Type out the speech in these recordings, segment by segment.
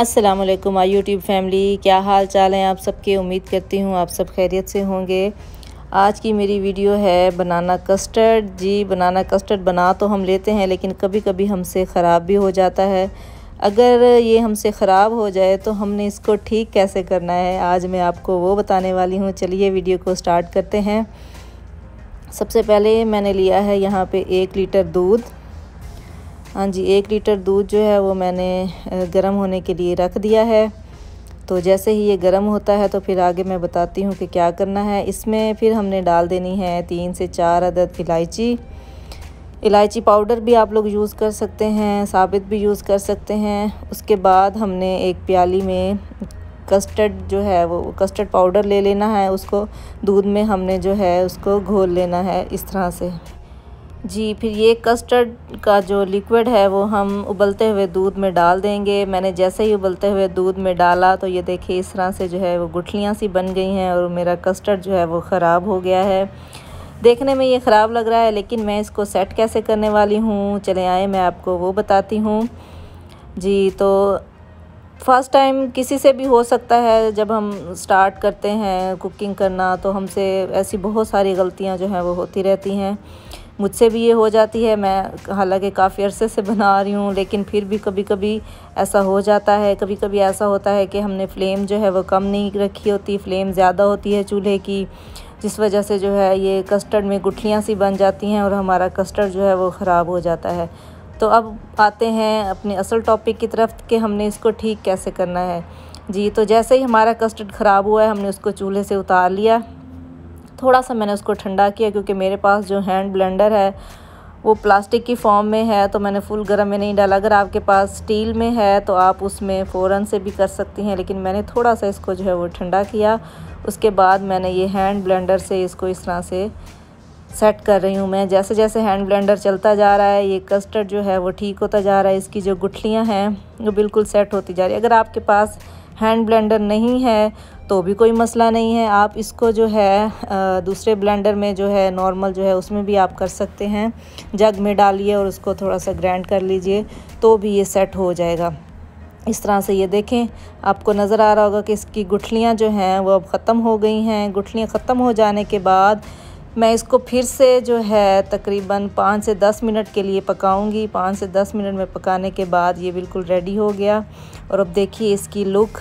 अस्सलाम वालेकुम my YouTube family क्या हाल चाल हैं आप सबके उम्मीद करती हूँ आप सब खैरियत से होंगे आज की मेरी वीडियो है बनाना कस्टर्ड जी बनाना कस्टर्ड बना तो हम लेते हैं लेकिन कभी कभी हमसे ख़राब भी हो जाता है अगर ये हमसे ख़राब हो जाए तो हमने इसको ठीक कैसे करना है आज मैं आपको वो बताने वाली हूँ चलिए वीडियो को स्टार्ट करते हैं सबसे पहले मैंने लिया है यहाँ पे एक लीटर दूध हाँ जी एक लीटर दूध जो है वो मैंने गर्म होने के लिए रख दिया है तो जैसे ही ये गर्म होता है तो फिर आगे मैं बताती हूँ कि क्या करना है इसमें फिर हमने डाल देनी है तीन से चार अदद इलायची इलायची पाउडर भी आप लोग यूज़ कर सकते हैं साबित भी यूज़ कर सकते हैं उसके बाद हमने एक प्याली में कस्टर्ड जो है वो कस्टर्ड पाउडर ले लेना है उसको दूध में हमने जो है उसको घोल लेना है इस तरह से जी फिर ये कस्टर्ड का जो लिक्विड है वो हम उबलते हुए दूध में डाल देंगे मैंने जैसे ही उबलते हुए दूध में डाला तो ये देखिए इस तरह से जो है वो गुठलियाँ सी बन गई हैं और मेरा कस्टर्ड जो है वो ख़राब हो गया है देखने में ये ख़राब लग रहा है लेकिन मैं इसको सेट कैसे करने वाली हूँ चले आए मैं आपको वो बताती हूँ जी तो फर्स्ट टाइम किसी से भी हो सकता है जब हम स्टार्ट करते हैं कुकिंग करना तो हमसे ऐसी बहुत सारी गलतियाँ जो हैं वो होती रहती हैं मुझसे भी ये हो जाती है मैं हालांकि काफ़ी अरसे से बना रही हूँ लेकिन फिर भी कभी कभी ऐसा हो जाता है कभी कभी ऐसा होता है कि हमने फ्लेम जो है वो कम नहीं रखी होती फ्लेम ज़्यादा होती है चूल्हे की जिस वजह से जो है ये कस्टर्ड में गुठलियाँ सी बन जाती हैं और हमारा कस्टर्ड जो है वो ख़राब हो जाता है तो अब आते हैं अपने असल टॉपिक की तरफ कि हमने इसको ठीक कैसे करना है जी तो जैसे ही हमारा कस्टर्ड ख़राब हुआ है हमने उसको चूल्हे से उतार लिया थोड़ा सा मैंने उसको ठंडा किया क्योंकि मेरे पास जो हैंड ब्लेंडर है वो प्लास्टिक की फॉर्म में है तो मैंने फुल गर्म में नहीं डाला अगर आपके पास स्टील में है तो आप उसमें फ़ौरन से भी कर सकती हैं लेकिन मैंने थोड़ा सा इसको जो है वो ठंडा किया उसके बाद मैंने ये हैंड ब्लेंडर से इसको इस तरह से सेट कर रही हूँ मैं जैसे जैसे हैंड ब्लेंडर चलता जा रहा है ये कस्टर्ड जो है वो ठीक होता जा रहा है इसकी जो गुठलियाँ हैं वो बिल्कुल सेट होती जा रही है अगर आपके पास हैंड ब्लेंडर नहीं है तो भी कोई मसला नहीं है आप इसको जो है दूसरे ब्लेंडर में जो है नॉर्मल जो है उसमें भी आप कर सकते हैं जग में डालिए और उसको थोड़ा सा ग्राइंड कर लीजिए तो भी ये सेट हो जाएगा इस तरह से ये देखें आपको नज़र आ रहा होगा कि इसकी गुठलियाँ जो हैं वो अब ख़त्म हो गई हैं गुठलियाँ ख़त्म हो जाने के बाद मैं इसको फिर से जो है तकरीबन पाँच से दस मिनट के लिए पकाऊंगी पाँच से दस मिनट में पकाने के बाद ये बिल्कुल रेडी हो गया और अब देखिए इसकी लुक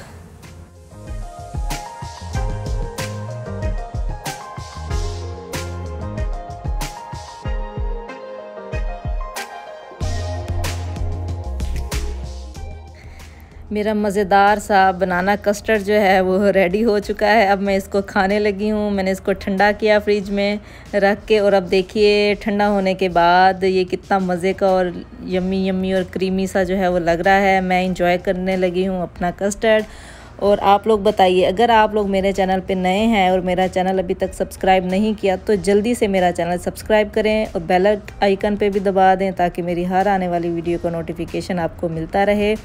मेरा मज़ेदार सा बनाना कस्टर्ड जो है वो रेडी हो चुका है अब मैं इसको खाने लगी हूँ मैंने इसको ठंडा किया फ्रिज में रख के और अब देखिए ठंडा होने के बाद ये कितना मज़े का और यम्मी यम्मी और क्रीमी सा जो है वो लग रहा है मैं इंजॉय करने लगी हूँ अपना कस्टर्ड और आप लोग बताइए अगर आप लोग मेरे चैनल पे नए हैं और मेरा चैनल अभी तक सब्सक्राइब नहीं किया तो जल्दी से मेरा चैनल सब्सक्राइब करें और बेल आइकन पे भी दबा दें ताकि मेरी हर आने वाली वीडियो का नोटिफिकेशन आपको मिलता रहे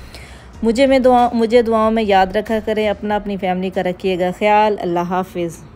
मुझे मैं दुआ मुझे दुआओं में याद रखा करें अपना अपनी फैमिली का रखिएगा ख्याल अल्लाह हाफिज़